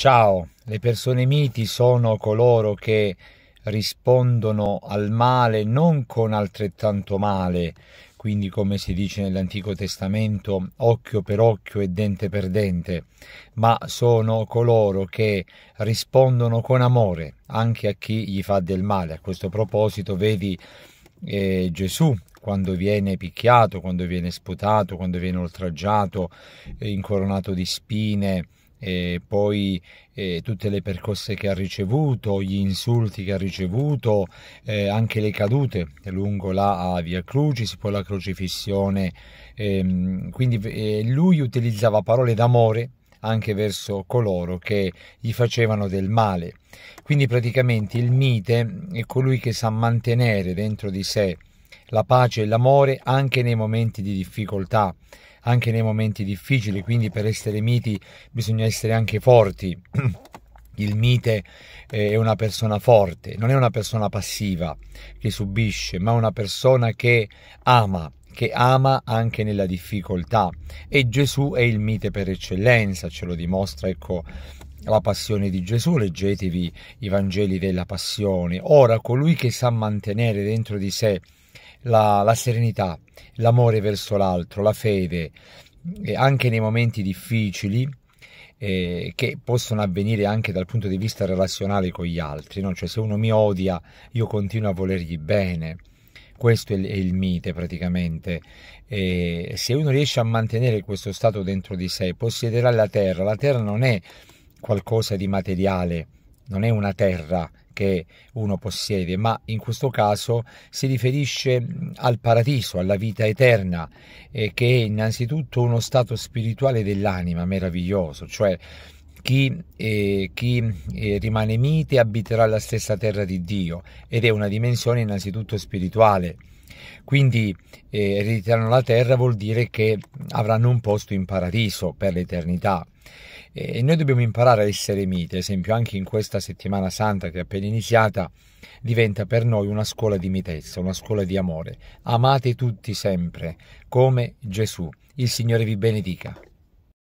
Ciao, le persone miti sono coloro che rispondono al male non con altrettanto male, quindi come si dice nell'Antico Testamento, occhio per occhio e dente per dente, ma sono coloro che rispondono con amore anche a chi gli fa del male. A questo proposito, vedi eh, Gesù quando viene picchiato, quando viene sputato, quando viene oltraggiato, eh, incoronato di spine, e poi eh, tutte le percosse che ha ricevuto, gli insulti che ha ricevuto, eh, anche le cadute lungo la Via Crucis, poi la crocifissione. Ehm, quindi eh, lui utilizzava parole d'amore anche verso coloro che gli facevano del male. Quindi praticamente il mite è colui che sa mantenere dentro di sé la pace e l'amore anche nei momenti di difficoltà, anche nei momenti difficili, quindi per essere miti bisogna essere anche forti. Il mite eh, è una persona forte, non è una persona passiva che subisce, ma una persona che ama, che ama anche nella difficoltà. E Gesù è il mite per eccellenza, ce lo dimostra, ecco, la passione di Gesù, leggetevi i Vangeli della passione. Ora, colui che sa mantenere dentro di sé la, la serenità, l'amore verso l'altro, la fede, anche nei momenti difficili, eh, che possono avvenire anche dal punto di vista relazionale con gli altri, no? cioè se uno mi odia io continuo a volergli bene, questo è il, è mite praticamente, eh, se uno riesce a mantenere questo stato dentro di sé, possiederà la terra, la terra non è qualcosa di materiale, non è una terra che uno possiede, ma in questo caso si riferisce al paradiso, alla vita eterna, eh, che è innanzitutto uno stato spirituale dell'anima meraviglioso, cioè chi, eh, chi eh, rimane mite abiterà la stessa terra di Dio ed è una dimensione innanzitutto spirituale. Quindi eh, ereditare la terra vuol dire che avranno un posto in paradiso per l'eternità. E noi dobbiamo imparare a essere miti, ad esempio anche in questa settimana santa che è appena iniziata diventa per noi una scuola di mitezza, una scuola di amore. Amate tutti sempre come Gesù. Il Signore vi benedica.